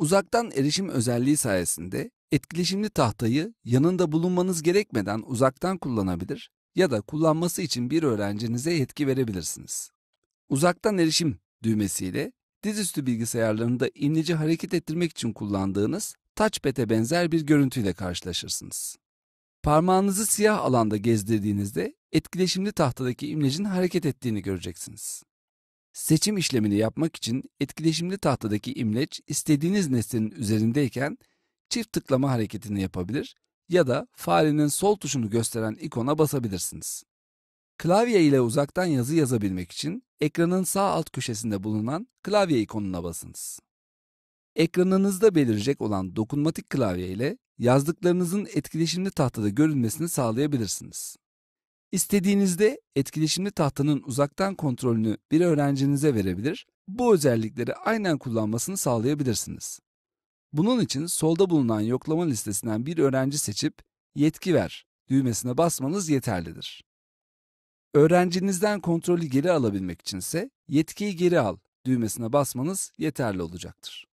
Uzaktan erişim özelliği sayesinde etkileşimli tahtayı yanında bulunmanız gerekmeden uzaktan kullanabilir ya da kullanması için bir öğrencinize yetki verebilirsiniz. Uzaktan erişim düğmesiyle dizüstü bilgisayarlarında imleci hareket ettirmek için kullandığınız touchpad'e benzer bir görüntüyle karşılaşırsınız. Parmağınızı siyah alanda gezdirdiğinizde etkileşimli tahtadaki imlecin hareket ettiğini göreceksiniz. Seçim işlemini yapmak için etkileşimli tahtadaki imleç istediğiniz nesnenin üzerindeyken çift tıklama hareketini yapabilir ya da farenin sol tuşunu gösteren ikona basabilirsiniz. Klavye ile uzaktan yazı yazabilmek için ekranın sağ alt köşesinde bulunan klavye ikonuna basınız. Ekranınızda belirecek olan dokunmatik klavye ile yazdıklarınızın etkileşimli tahtada görünmesini sağlayabilirsiniz. İstediğinizde etkileşimli tahtanın uzaktan kontrolünü bir öğrencinize verebilir, bu özellikleri aynen kullanmasını sağlayabilirsiniz. Bunun için solda bulunan yoklama listesinden bir öğrenci seçip yetki ver düğmesine basmanız yeterlidir. Öğrencinizden kontrolü geri alabilmek içinse yetkiyi geri al düğmesine basmanız yeterli olacaktır.